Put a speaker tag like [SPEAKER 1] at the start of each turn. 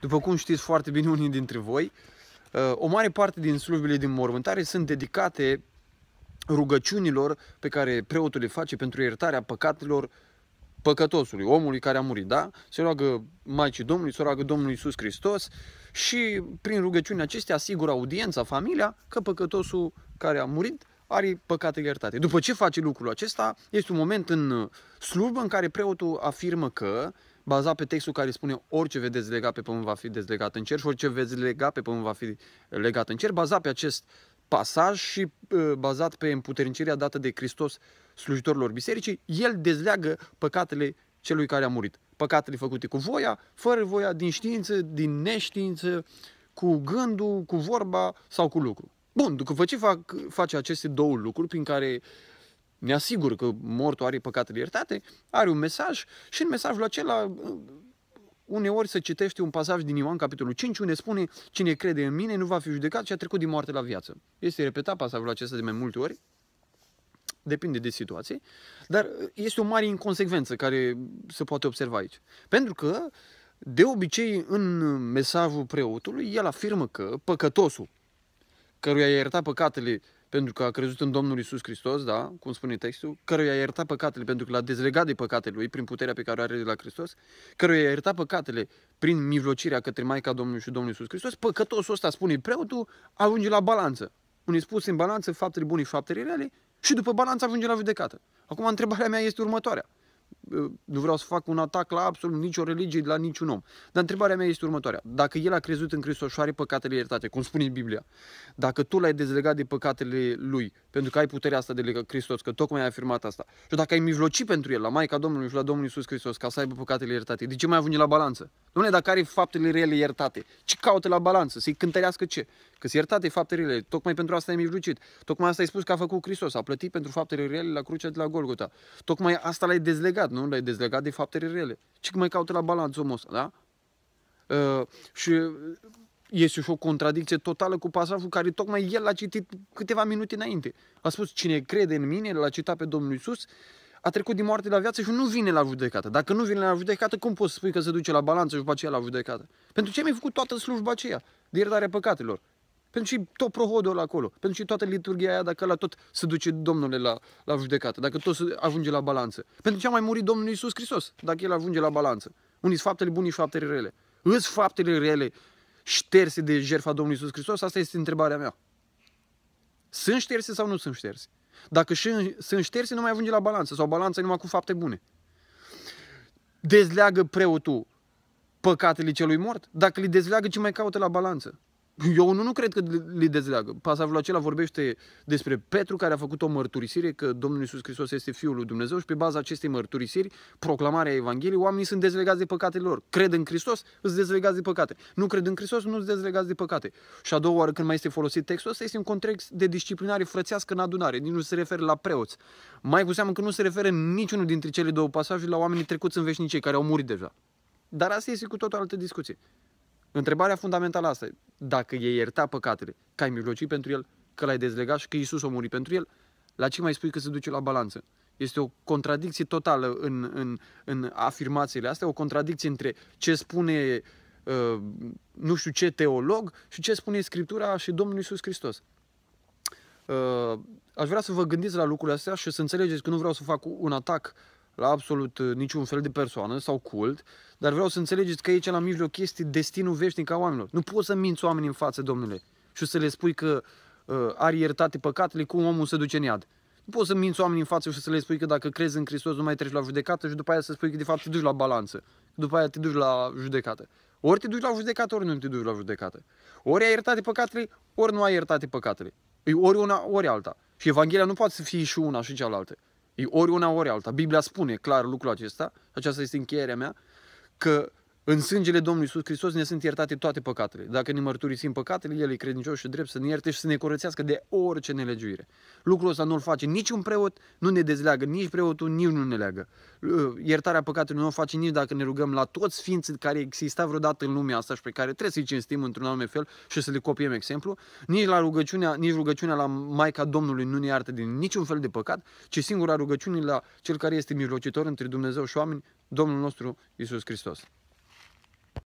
[SPEAKER 1] După cum știți foarte bine unii dintre voi, uh, o mare parte din slujbele din mormântare sunt dedicate rugăciunilor pe care preotul le face pentru iertarea păcatelor păcătosului, omului care a murit, da? Se roagă Maicii Domnului, se roagă Domnul Iisus Hristos și prin rugăciunea acestea asigură audiența, familia, că păcătosul care a murit are păcatele iertate. După ce face lucrul acesta, este un moment în slujbă în care preotul afirmă că uh, bazat pe textul care spune orice vedeți legat pe pământ va fi dezlegat în cer și orice veți lega pe pământ va fi legat în cer, bazat pe acest pasaj și uh, bazat pe împuternicirea dată de Hristos slujitorilor bisericii, el dezleagă păcatele celui care a murit. Păcatele făcute cu voia, fără voia, din știință, din neștiință, cu gândul, cu vorba sau cu lucru. Bun, după ce fac, face aceste două lucruri prin care ne asigur că mortul are păcatele iertate, are un mesaj și în mesajul acela uneori se citește un pasaj din Ioan, capitolul 5, unde spune cine crede în mine nu va fi judecat și a trecut din moarte la viață. Este repetat pasajul acesta de mai multe ori, depinde de situație, dar este o mare inconsecvență care se poate observa aici. Pentru că, de obicei, în mesajul preotului, el afirmă că păcătosul căruia i-a iertat păcatele pentru că a crezut în Domnul Isus Hristos, da, cum spune textul, căruia i-a iertat păcatele pentru că l-a dezlegat de păcatele lui prin puterea pe care o are de la Hristos, căruia i-a iertat păcatele prin mijlocirea către Maica Domnului și Domnul Isus Hristos, păcătosul ăsta, spune preotul, ajunge la balanță. Un spus în balanță faptele bune și faptele rele și după balanță ajunge la judecată. Acum întrebarea mea este următoarea nu vreau să fac un atac la absolut nicio religie, la niciun om. Dar întrebarea mea este următoarea. Dacă el a crezut în Hristos și are păcatele iertate, cum spune Biblia, dacă tu l-ai dezlegat de păcatele lui, pentru că ai puterea asta de legă Hristos, că tocmai ai afirmat asta, și dacă ai mijloci pentru el, la Maica Domnului și la Domnul Iisus Hristos, ca să aibă păcatele iertate, de ce mai avut la balanță? Dom'le, dacă are faptele rele iertate, ce caută la balanță? Să-i cântărească ce? Că sunt iertate faptele rele. Tocmai pentru asta ai mijlocit. Tocmai asta ai spus că a făcut Hristos, a plătit pentru faptele rele la crucea de la Golgota. Tocmai asta l-ai dezlegat, nu nu? L-ai dezlegat de faptele rele. Ce mai caută la balanță omul ăsta, da? Uh, și este și o contradicție totală cu pasajul care tocmai el l-a citit câteva minute înainte. A spus, cine crede în mine, l-a citat pe Domnul Isus, a trecut din moarte la viață și nu vine la judecată. Dacă nu vine la judecată, cum poți să spui că se duce la balanță și după aceea la judecată? Pentru ce mi-ai făcut toată slujba aceea de iertare păcatelor? Pentru și tot prohodul acolo, pentru și toată liturgia aia, dacă la tot se duce Domnule la, la judecată, dacă tot se ajunge la balanță. Pentru ce a mai murit Domnul Iisus Hristos, dacă el ajunge la balanță. Unii sunt faptele bune și faptele rele. Îs faptele rele șterse de jertfa Domnului Iisus Hristos? Asta este întrebarea mea. Sunt șterse sau nu sunt șterse? Dacă și, sunt șterse, nu mai ajunge la balanță sau balanța numai cu fapte bune. Dezleagă preotul păcatele celui mort? Dacă le dezleagă, ce mai caută la balanță? Eu nu, nu cred că li dezleagă. Pasajul acela vorbește despre Petru care a făcut o mărturisire că Domnul Isus Hristos este Fiul lui Dumnezeu și pe baza acestei mărturisiri, proclamarea Evangheliei, oamenii sunt dezlegați de păcatele lor. Cred în Hristos, îți dezlegați de păcate. Nu cred în Hristos, nu îți dezlegați de păcate. Și a doua oară când mai este folosit textul ăsta, este un context de disciplinare frățească în adunare, nici nu se referă la preoți. Mai cu seamă că nu se referă niciunul dintre cele două pasaje la oamenii trecuți în veșnicie, care au murit deja. Dar asta este cu totul altă discuție. Întrebarea fundamentală asta e, dacă e ierta păcatele, că ai mijlocit pentru el, că l-ai dezlegat și că Iisus a murit pentru el, la ce mai spui că se duce la balanță? Este o contradicție totală în, în, în afirmațiile astea, o contradicție între ce spune uh, nu știu ce teolog și ce spune Scriptura și Domnul Iisus Hristos. Uh, aș vrea să vă gândiți la lucrurile astea și să înțelegeți că nu vreau să fac un atac uh, la absolut uh, niciun fel de persoană sau cult, dar vreau să înțelegeți că aici la mijloc este destinul veșnic a oamenilor. Nu poți să minți oamenii în față, domnule, și să le spui că uh, are iertate păcatele, cum omul se duce în iad. Nu poți să minți oamenii în față și să le spui că dacă crezi în Hristos nu mai treci la judecată și după aia să spui că de fapt te duci la balanță. După aia te duci la judecată. Ori te duci la judecată, ori nu te duci la judecată. Ori ai iertate păcatele, ori nu ai iertate păcatele. E ori una, ori alta. Și Evanghelia nu poate să fie și una și cealaltă. E ori una, ori alta. Biblia spune clar lucrul acesta, aceasta este încheierea mea, că în sângele Domnului Iisus Hristos ne sunt iertate toate păcatele. Dacă ne mărturisim păcatele, El e credincios și drept să ne ierte și să ne curățească de orice nelegiuire. Lucrul ăsta nu-l face niciun preot, nu ne dezleagă, nici preotul, nici nu ne leagă. Uh, iertarea păcatelor nu o face nici dacă ne rugăm la toți ființii care exista vreodată în lumea asta și pe care trebuie să-i cinstim într-un anume fel și să le copiem exemplu, nici, la rugăciunea, nici rugăciunea la Maica Domnului nu ne iartă din niciun fel de păcat, ci singura rugăciune la Cel care este mijlocitor între Dumnezeu și oameni, Domnul nostru Iisus Hristos.